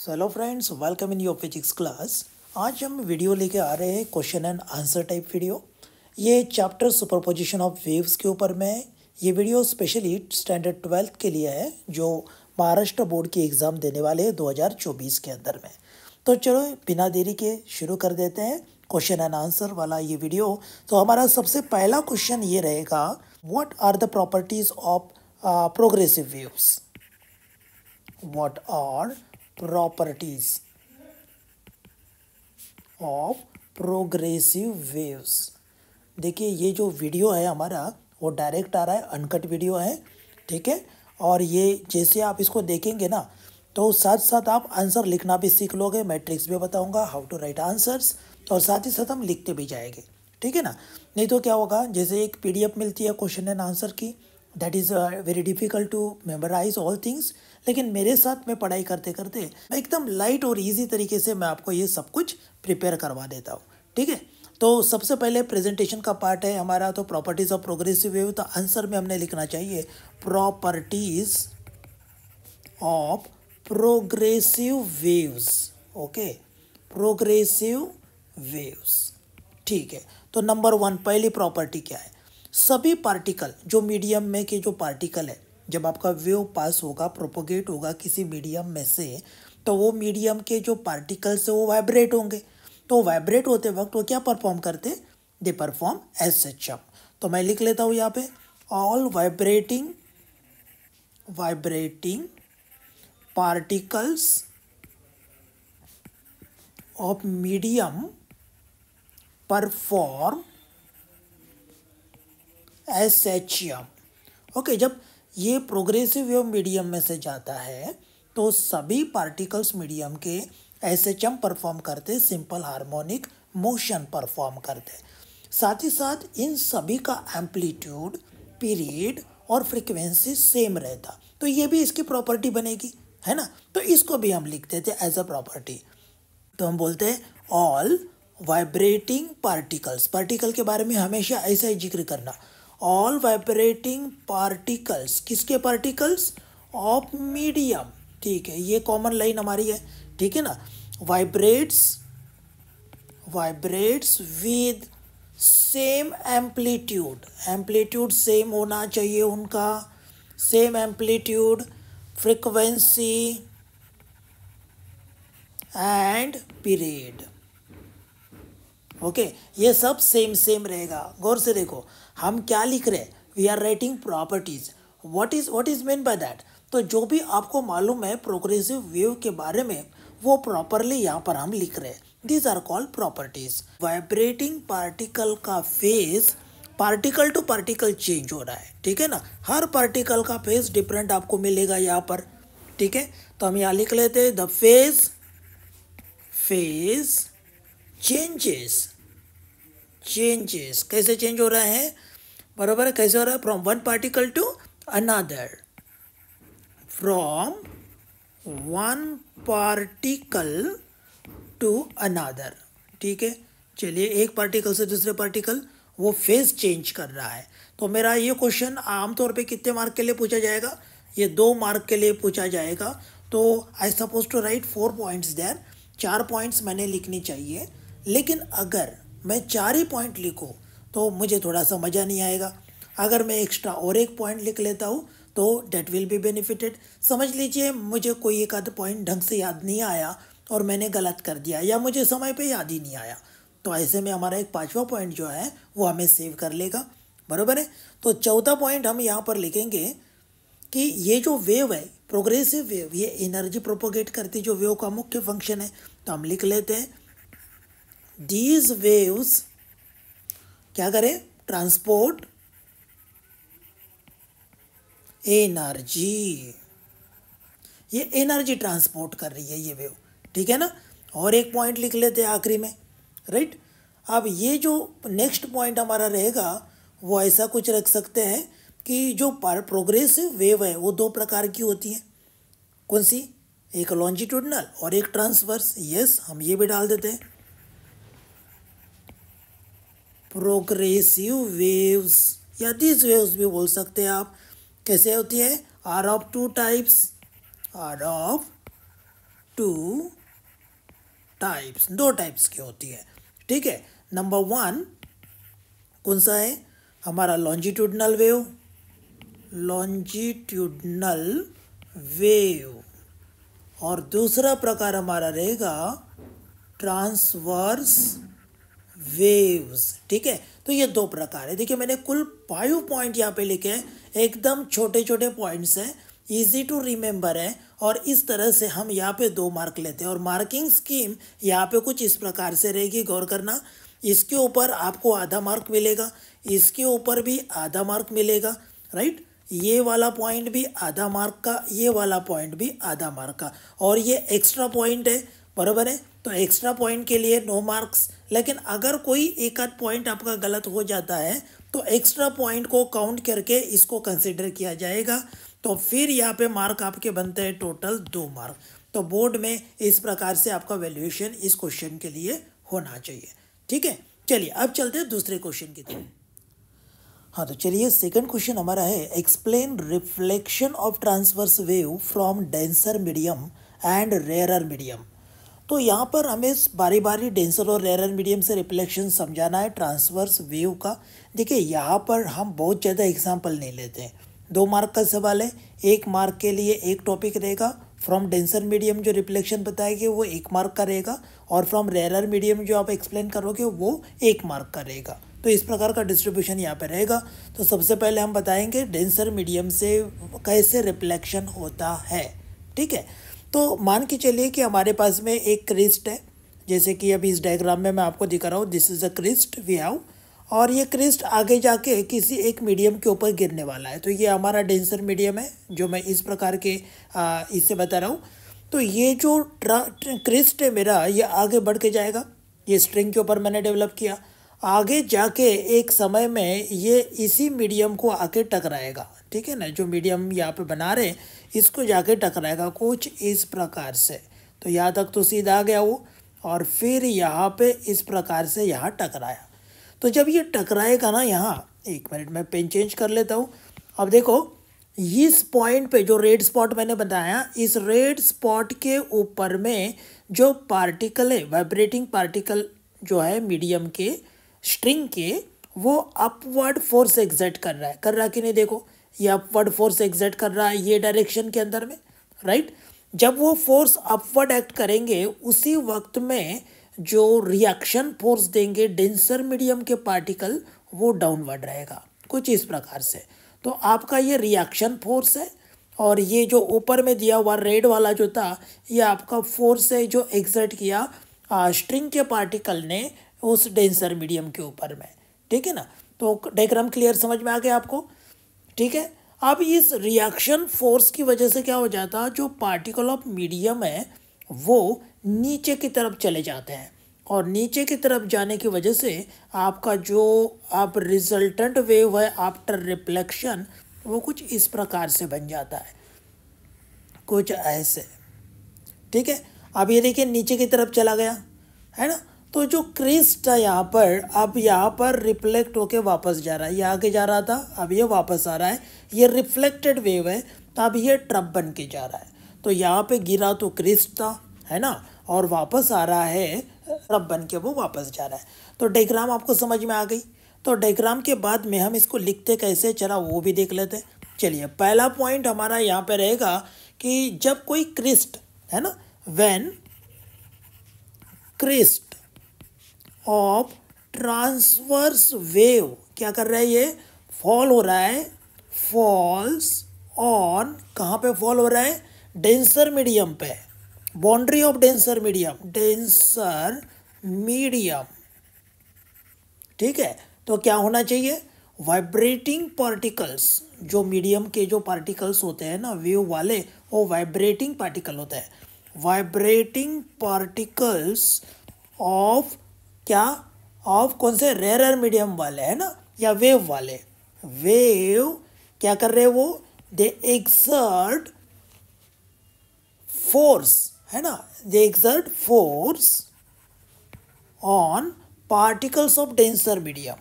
so hello friends welcome in your physics class आज हम video लेके आ रहे हैं question and answer type video ये चैप्टर सुपरपोजिशन ऑफ वेव्स के ऊपर में ये वीडियो स्पेशली स्टैंडर्ड ट्वेल्थ के लिए है जो महाराष्ट्र बोर्ड की एग्ज़ाम देने वाले हैं चौबीस के अंदर में तो चलो बिना देरी के शुरू कर देते हैं क्वेश्चन एंड आंसर वाला ये वीडियो तो हमारा सबसे पहला क्वेश्चन ये रहेगा what are the properties of progressive waves what are properties of progressive waves देखिए ये जो वीडियो है हमारा वो डायरेक्ट आ रहा है अनकट वीडियो है ठीक है और ये जैसे आप इसको देखेंगे ना तो साथ साथ आप आंसर लिखना भी सीख लोगे मैं ट्रिक्स भी बताऊंगा हाउ टू राइट आंसर्स और साथ ही साथ हम लिखते भी जाएंगे ठीक है ना नहीं तो क्या होगा जैसे एक पीडीएफ मिलती है क्वेश्चन एंड आंसर की that is very difficult to memorise all things लेकिन मेरे साथ मैं पढ़ाई करते करते मैं एकदम लाइट और ईजी तरीके से मैं आपको ये सब कुछ प्रिपेयर करवा देता हूँ ठीक है तो सबसे पहले प्रेजेंटेशन का पार्ट है हमारा तो प्रॉपर्टीज़ ऑफ प्रोग्रेसिव वेव तो आंसर में हमने लिखना चाहिए properties of progressive waves okay progressive waves ठीक है तो नंबर वन पहली प्रॉपर्टी क्या है सभी पार्टिकल जो मीडियम में के जो पार्टिकल है जब आपका वेव पास होगा प्रोपोगेट होगा किसी मीडियम में से तो वो मीडियम के जो पार्टिकल्स है वो वाइब्रेट होंगे तो वाइब्रेट होते वक्त वो क्या परफॉर्म करते दे परफॉर्म एज सच तो मैं लिख लेता हूँ यहाँ पे all vibrating vibrating particles of medium perform H M okay जब ये प्रोग्रेसिव वेव मीडियम में से जाता है तो सभी पार्टिकल्स मीडियम के एस एच एम परफॉर्म करते सिंपल हार्मोनिक मोशन परफॉर्म करते साथ ही साथ इन सभी का एम्पलीट्यूड पीरियड और फ्रिक्वेंसी सेम रहता तो ये भी इसकी प्रॉपर्टी बनेगी है ना तो इसको भी हम लिखते थे एज अ प्रॉपर्टी तो हम बोलते हैं ऑल वाइब्रेटिंग पार्टिकल्स पार्टिकल के बारे में हमेशा ऐसा ही जिक्र करना ऑल वाइब्रेटिंग पार्टिकल्स किसके पार्टिकल्स ऑफ मीडियम ठीक है ये कॉमन लाइन हमारी है ठीक है ना vibrates vibrates with same amplitude amplitude same होना चाहिए उनका same amplitude frequency and period okay ये सब सेम सेम रहेगा गौर से देखो हम क्या लिख रहे हैं we are writing properties what is what is mean by that तो जो भी आपको मालूम है प्रोग्रेसिव वेव के बारे में वो प्रॉपरली यहाँ पर हम लिख रहे हैं these are called properties vibrating particle का phase particle to particle change हो रहा है ठीक है ना हर पार्टिकल का फेज डिफरेंट आपको मिलेगा यहाँ पर ठीक है तो हम यहाँ लिख लेते हैं the phase phase changes changes कैसे चेंज हो रहा है बराबर कैसे हो रहा है from one particle to another from one particle to another ठीक है चलिए एक पार्टिकल से दूसरे पार्टिकल वो फेज चेंज कर रहा है तो मेरा ये क्वेश्चन आमतौर पे कितने मार्क के लिए पूछा जाएगा ये दो मार्क के लिए पूछा जाएगा तो I suppose to write four points there चार पॉइंट्स मैंने लिखने चाहिए लेकिन अगर मैं चार ही पॉइंट लिखूँ तो मुझे थोड़ा सा मज़ा नहीं आएगा अगर मैं एक्स्ट्रा और एक पॉइंट लिख लेता हूँ तो डेट विल बी बेनिफिटेड समझ लीजिए मुझे कोई एक आध पॉइंट ढंग से याद नहीं आया और मैंने गलत कर दिया या मुझे समय पे याद ही नहीं आया तो ऐसे में हमारा एक पाँचवा पॉइंट जो है वो हमें सेव कर लेगा बरोबर है तो चौथा पॉइंट हम यहाँ पर लिखेंगे कि ये जो वेव है प्रोग्रेसिव वेव ये एनर्जी प्रोपोगेट करती जो वेव का मुख्य फंक्शन है तो हम लिख लेते हैं दीज वेव्स क्या करें ट्रांसपोर्ट एनर्जी ये एनर्जी ट्रांसपोर्ट कर रही है ये वेव ठीक है ना और एक पॉइंट लिख लेते हैं आखिरी में राइट अब ये जो नेक्स्ट पॉइंट हमारा रहेगा वो ऐसा कुछ रख सकते हैं कि जो पर प्रोग्रेसिव वेव है वो दो प्रकार की होती है कौन सी एक लॉन्जिट्यूडनल और एक ट्रांसवर्स यस हम ये भी डाल देते हैं प्रोग्रेसिव वेव्स या दिस वेव्स भी बोल सकते हैं आप कैसे होती है are of two types are of two types दो टाइप्स की होती है ठीक है नंबर वन कौन सा है हमारा लॉन्जिट्यूडनल वेव लॉन्जिट्यूडनल वेव और दूसरा प्रकार हमारा रहेगा ट्रांसवर्स वेव्स ठीक है तो ये दो प्रकार है देखिए मैंने कुल फाइव पॉइंट यहाँ पे लिखे हैं एकदम छोटे छोटे पॉइंट्स हैं ईजी टू रिमेंबर है और इस तरह से हम यहाँ पे दो मार्क लेते हैं और मार्किंग स्कीम यहाँ पे कुछ इस प्रकार से रहेगी गौर करना इसके ऊपर आपको आधा मार्क मिलेगा इसके ऊपर भी आधा मार्क मिलेगा राइट ये वाला पॉइंट भी आधा मार्क का ये वाला पॉइंट भी आधा मार्क का और ये एक्स्ट्रा पॉइंट है बराबर है तो एक्स्ट्रा पॉइंट के लिए नो मार्क्स लेकिन अगर कोई एक आध पॉइंट आपका गलत हो जाता है तो एक्स्ट्रा पॉइंट को काउंट करके इसको कंसिडर किया जाएगा तो फिर यहाँ पे मार्क आपके बनते हैं टोटल दो मार्क तो बोर्ड में इस प्रकार से आपका वैल्यूएशन इस क्वेश्चन के लिए होना चाहिए ठीक है चलिए अब चलते हैं दूसरे क्वेश्चन की तरफ हाँ तो चलिए सेकंड क्वेश्चन हमारा है explain reflection of transverse wave from denser medium and rare medium तो यहाँ पर हमें बारी बारी डेंसर और रेयर मीडियम से रिफ्लेक्शन समझाना है ट्रांसवर्स वेव का देखिए यहाँ पर हम बहुत ज़्यादा एग्जाम्पल नहीं लेते हैं दो मार्क का सवाल है एक मार्क के लिए एक टॉपिक रहेगा फ्रॉम डेंसर मीडियम जो रिफ्लेक्शन बताएंगे वो एक मार्क का रहेगा और फ्रॉम रेयर मीडियम जो आप एक्सप्लेन करोगे वो एक मार्क का रहेगा तो इस प्रकार का डिस्ट्रीब्यूशन यहाँ पर रहेगा तो सबसे पहले हम बताएंगे डेंसर मीडियम से कैसे रिफ्लेक्शन होता है ठीक है तो मान के चलिए कि हमारे पास में एक क्रिस्ट है जैसे कि अभी इस डायग्राम में मैं आपको दिखा रहा हूँ this is a crest we have और ये क्रिस्ट आगे जाके किसी एक मीडियम के ऊपर गिरने वाला है तो ये हमारा डेंसर मीडियम है जो मैं इस प्रकार के इससे बता रहा हूँ तो ये जो ट्रा क्रिस्ट है मेरा ये आगे बढ़ के जाएगा ये स्ट्रिंग के ऊपर मैंने डेवलप किया आगे जाके एक समय में ये इसी मीडियम को आके टकराएगा ठीक है ना जो मीडियम यहाँ पे बना रहे इसको जाके टकराएगा कुछ इस प्रकार से तो यहाँ तक तो सीधा आ गया वो और फिर यहाँ पे इस प्रकार से यहाँ टकराया तो जब ये टकराएगा ना यहाँ एक मिनट मैं पेन चेंज कर लेता हूँ अब देखो इस पॉइंट पे जो रेड स्पॉट मैंने बताया इस रेड स्पॉट के ऊपर में जो पार्टिकल है वाइब्रेटिंग पार्टिकल जो है मीडियम के स्ट्रिंग के वो अपवर्ड फोर्स एग्जर्ट कर रहा है कर रहा कि नहीं देखो ये अपवर्ड फोर्स एग्जर्ट कर रहा है ये डायरेक्शन के अंदर में राइट जब वो फोर्स अपवर्ड एक्ट करेंगे उसी वक्त में जो रिएक्शन फोर्स देंगे डेंसर मीडियम के पार्टिकल वो डाउनवर्ड रहेगा कुछ इस प्रकार से तो आपका ये रिएक्शन फोर्स है और ये जो ऊपर में दिया हुआ रेड वाला जो था ये आपका फोर्स है जो एग्जर्ट किया आ, स्ट्रिंग के पार्टिकल ने उस डेंसर मीडियम के ऊपर में ठीक है ना तो डायग्राम क्लियर समझ में आ गया आपको ठीक है अब इस रिएक्शन फोर्स की वजह से क्या हो जाता है जो पार्टिकल ऑफ मीडियम है वो नीचे की तरफ चले जाते हैं और नीचे की तरफ जाने की वजह से आपका जो आप रिजल्टेंट वेव है आफ्टर रिफ्लेक्शन वो कुछ इस प्रकार से बन जाता है कुछ ऐसे ठीक है अब ये देखिए नीचे की तरफ चला गया है ना तो जो क्रिस्ट था यहाँ पर अब यहाँ पर रिफ्लेक्ट होके वापस जा रहा है ये आगे जा रहा था अब ये वापस आ रहा है ये रिफ्लेक्टेड वेव है तो अब ये ट्रप बन के जा रहा है तो यहाँ पे गिरा तो क्रिस्ट था है ना और वापस आ रहा है ट्रप बन के वो वापस जा रहा है तो डायग्राम आपको समझ में आ गई तो डायग्राम के बाद में हम इसको लिखते कैसे चला वो भी देख लेते चलिए पहला पॉइंट हमारा यहाँ पर रहेगा कि जब कोई क्रिस्ट है ना when crest of transverse wave क्या कर रहा है ये फॉल हो रहा है फॉल्स ऑन कहाँ पे फॉल हो रहा है डेंसर मीडियम पे boundary of denser medium denser medium ठीक है तो क्या होना चाहिए वाइब्रेटिंग पार्टिकल्स जो मीडियम के जो पार्टिकल्स होते हैं ना वेव वाले वो वाइब्रेटिंग पार्टिकल होता है वाइब्रेटिंग पार्टिकल्स ऑफ क्या ऑफ कौन से रेयर मीडियम वाले है ना या वेव वाले वेव क्या कर रहे वो दे एक्सर्ट फोर्स है ना they exert force on particles of denser medium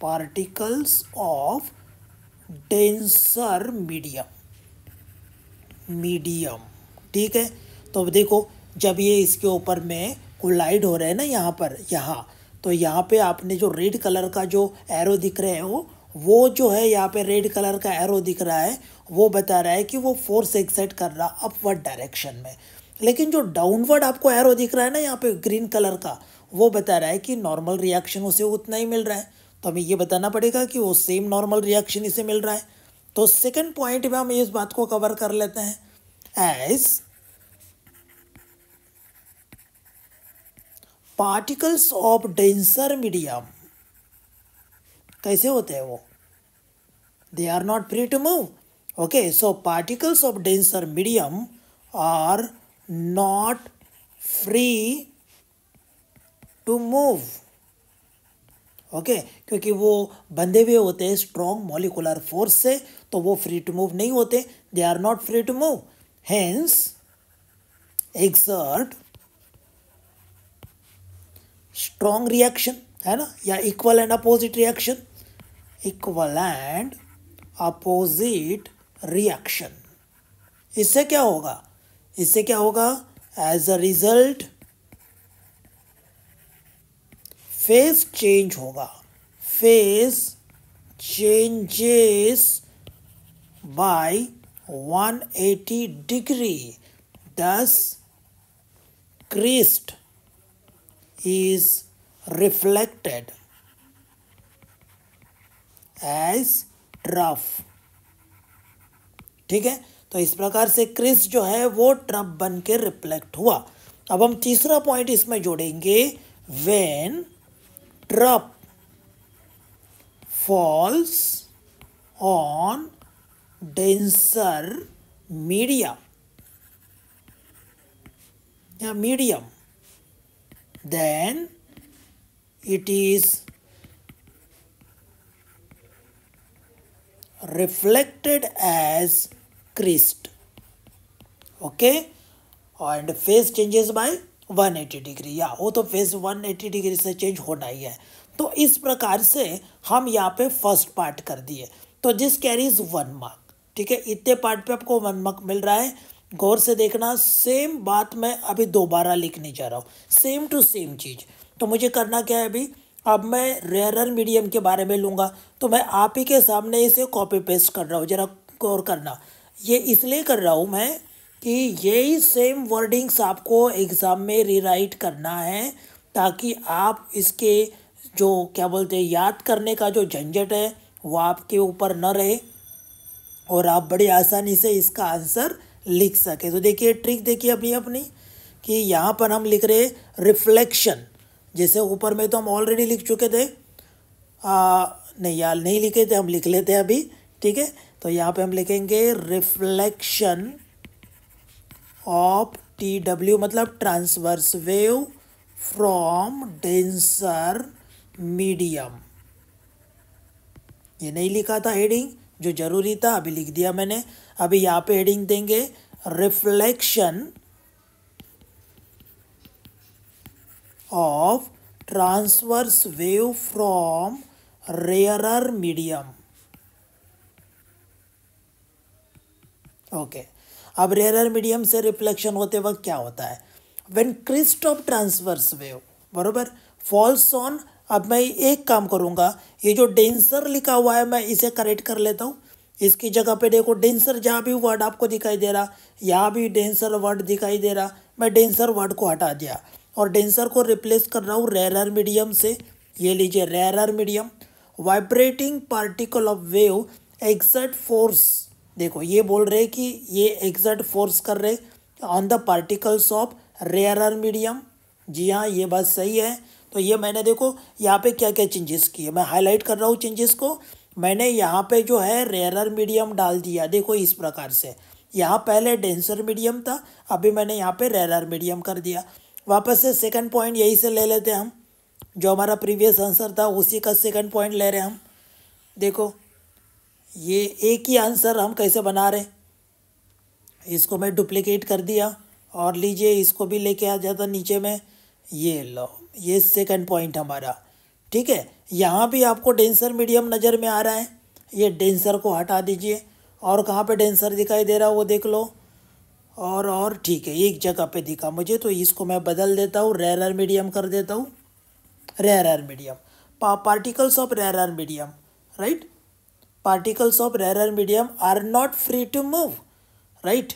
particles of denser medium medium ठीक है तो अब देखो जब ये इसके ऊपर में कोलाइड हो रहे हैं ना यहाँ पर यहाँ तो यहाँ पे आपने जो रेड कलर का जो एरो दिख रहे हो वो जो है यहाँ पे रेड कलर का एरो दिख रहा है वो बता रहा है कि वो फोर्स एक्सेट कर रहा अपवर्ड डायरेक्शन में लेकिन जो डाउनवर्ड आपको एरो दिख रहा है ना यहाँ पे ग्रीन कलर का वो बता रहा है कि नॉर्मल रिएक्शन उसे उतना ही मिल रहा है तो हमें ये बताना पड़ेगा कि वो सेम नॉर्मल रिएक्शन इसे मिल रहा है तो सेकेंड पॉइंट में हम इस बात को कवर कर लेते हैं as particles of denser medium कैसे होते हैं वो they are not free to move okay so particles of denser medium are not free to move okay क्योंकि वो बंधे हुए होते हैं स्ट्रॉन्ग मॉलिकुलर फोर्स से तो वो फ्री टू मूव नहीं होते they are not free to move hence exert strong reaction है ना या equal and opposite reaction equal and opposite reaction इससे क्या होगा इससे क्या होगा as a result phase change होगा phase changes by 180 degree thus crest is reflected as trough ठीक है तो इस प्रकार से क्रिस जो है वो ट्रफ बन के रिफ्लेक्ट हुआ अब हम तीसरा पॉइंट इसमें जोड़ेंगे when trough falls on denser media या medium then it is reflected as creased okay and face changes by 180 degree या वो तो फेस 180 डिग्री से चेंज होना ही है तो इस प्रकार से हम यहाँ पे फर्स्ट पार्ट कर दिए तो जिस कैरीज वन मार्क ठीक है इतने पार्ट पे आपको वन मार्क मिल रहा है गौर से देखना सेम बात मैं अभी दोबारा लिखने जा रहा हूँ सेम टू सेम चीज़ तो मुझे करना क्या है अभी अब मैं रेयरर मीडियम के बारे में लूँगा तो मैं आप ही के सामने इसे कॉपी पेस्ट कर रहा हूँ जरा गौर करना ये इसलिए कर रहा हूँ मैं कि यही सेम वर्डिंग्स आपको एग्ज़ाम में रीराइट करना है ताकि आप इसके जो क्या बोलते हैं याद करने का जो झंझट है वो आपके ऊपर न रहे और आप बड़ी आसानी से इसका आंसर लिख सके तो देखिए ट्रिक देखिए अपनी अपनी कि यहाँ पर हम लिख रहे रिफ्लेक्शन जैसे ऊपर में तो हम ऑलरेडी लिख चुके थे आ, नहीं यार नहीं लिखे थे हम लिख लेते अभी ठीक है तो यहाँ पे हम लिखेंगे रिफ्लेक्शन ऑफ टी डब्ल्यू मतलब transverse wave from denser medium ये नहीं लिखा था हेडिंग जो ज़रूरी था अभी लिख दिया मैंने अभी यहाँ पे हेडिंग देंगे reflection of transverse wave from rarer medium okay अब रेयरर मीडियम से रिफ्लेक्शन होते वक्त क्या होता है when crest of transverse wave बरोबर फॉल्स ऑन अब मैं एक काम करूँगा ये जो डेंसर लिखा हुआ है मैं इसे करेक्ट कर लेता हूँ इसकी जगह पे देखो डेंसर जहाँ भी वर्ड आपको दिखाई दे रहा यहाँ भी डेंसर वर्ड दिखाई दे रहा मैं डेंसर वर्ड को हटा दिया और डेंसर को रिप्लेस कर रहा हूँ रेरर मीडियम से ये लीजिए rarer medium vibrating particle of wave exert force देखो ये बोल रहे कि ये एग्जैक्ट फोर्स कर रहे on the particles of rarer medium जी हाँ ये बात सही है तो ये मैंने देखो यहाँ पे क्या क्या चेंजेस किए मैं हाईलाइट कर रहा हूँ चेंजेस को मैंने यहाँ पे जो है रेयर मीडियम डाल दिया देखो इस प्रकार से यहाँ पहले डेंसर मीडियम था अभी मैंने यहाँ पे रेयरर मीडियम कर दिया वापस से सेकंड पॉइंट यही से ले लेते हम जो हमारा प्रीवियस आंसर था उसी का सेकंड पॉइंट ले रहे हम देखो ये एक ही आंसर हम कैसे बना रहे इसको मैं डुप्लीकेट कर दिया और लीजिए इसको भी लेके आ जाता नीचे में ये लो ये सेकंड पॉइंट हमारा ठीक है यहाँ भी आपको डेंसर मीडियम नज़र में आ रहा है ये डेंसर को हटा दीजिए और कहाँ पे डेंसर दिखाई दे रहा है वो देख लो और और ठीक है एक जगह पे दिखा मुझे तो इसको मैं बदल देता हूँ रेयर मीडियम कर देता हूँ रेयर मीडियम पा, particles of rare medium right particles of rare medium are not free to move right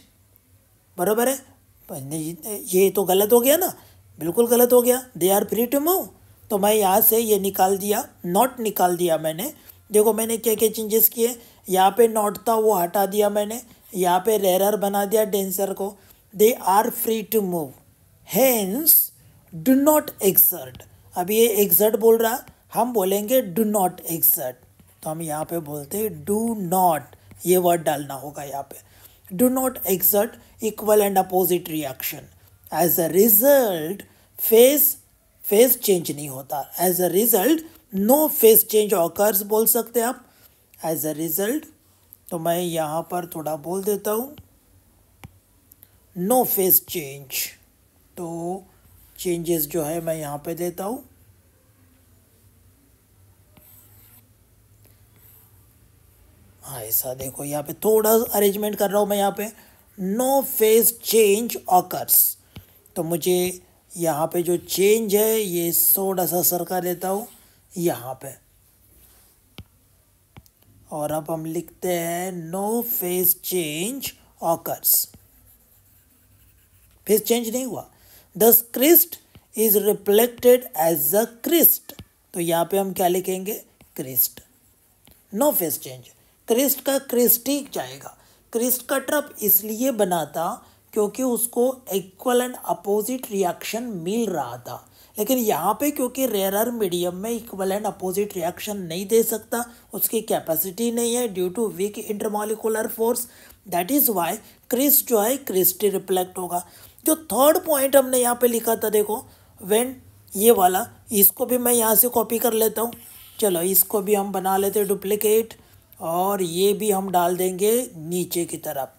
बराबर है ये तो गलत हो गया ना बिल्कुल गलत हो गया they are free to move तो मैं यहाँ से ये निकाल दिया नॉट निकाल दिया मैंने देखो मैंने क्या क्या चेंजेस किए यहाँ पे नॉट था वो हटा दिया मैंने यहाँ पे रेरर बना दिया डेंसर को they are free to move hence do not exert अब ये एक्सर्ट बोल रहा हम बोलेंगे डू नॉट एक्सर्ट तो हम यहाँ पे बोलते हैं डू नॉट ये वर्ड डालना होगा यहाँ पे do not exert equal and opposite reaction as a result phase phase change नहीं होता as a result no phase change occurs बोल सकते आप एज अ रिजल्ट तो मैं यहाँ पर थोड़ा बोल देता हूँ नो फेस चेंज तो चेंजेस जो है मैं यहाँ पे देता हूँ हाँ ऐसा देखो यहाँ पे थोड़ा अरेंजमेंट कर रहा हूँ मैं यहाँ पे नो फेस चेंज ऑकर्स तो मुझे यहाँ पे जो चेंज है ये सोडा सा सर का देता हूँ यहाँ पे और अब हम लिखते हैं no phase change occurs phase change नहीं हुआ the crest is reflected as a crest तो यहाँ पे हम क्या लिखेंगे crest no phase change crest का क्रिस्ट ही जाएगा क्रिस्ट का ट्रप इसलिए बना था क्योंकि उसको इक्वल एंड अपोजिट रिएक्शन मिल रहा था लेकिन यहाँ पे क्योंकि रेयर मीडियम में इक्वल एंड अपोजिट रिएक्शन नहीं दे सकता उसकी कैपेसिटी नहीं है due to week intermolecular force that is why crest जो है क्रिस्टी रिफ्लेक्ट होगा जो थर्ड पॉइंट हमने यहाँ पे लिखा था देखो वेन ये वाला इसको भी मैं यहाँ से कॉपी कर लेता हूँ चलो इसको भी हम बना लेते डुप्लिकेट और ये भी हम डाल देंगे नीचे की तरफ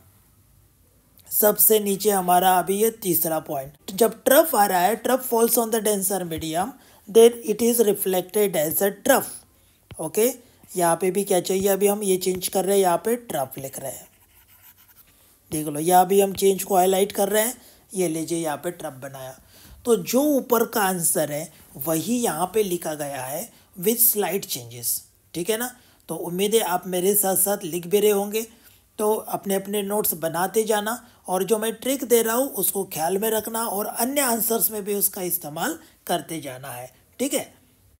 सबसे नीचे हमारा अभी ये तीसरा पॉइंट तो जब ट्रफ आ रहा है trough falls on the denser medium then it is reflected as a trough okay यहाँ पे भी क्या चाहिए अभी हम ये चेंज कर रहे हैं यहाँ पे ट्रफ लिख रहे हैं देख लो यहाँ भी हम चेंज को हाईलाइट कर रहे हैं ये लीजिए यहाँ पे ट्रफ बनाया तो जो ऊपर का आंसर है वही यहाँ पे लिखा गया है विथ स्लाइड चेंजेस ठीक है ना तो उम्मीद है आप मेरे साथ साथ लिख भी रहे होंगे तो अपने अपने नोट्स बनाते जाना और जो मैं ट्रिक दे रहा हूँ उसको ख्याल में रखना और अन्य आंसर्स में भी उसका इस्तेमाल करते जाना है ठीक है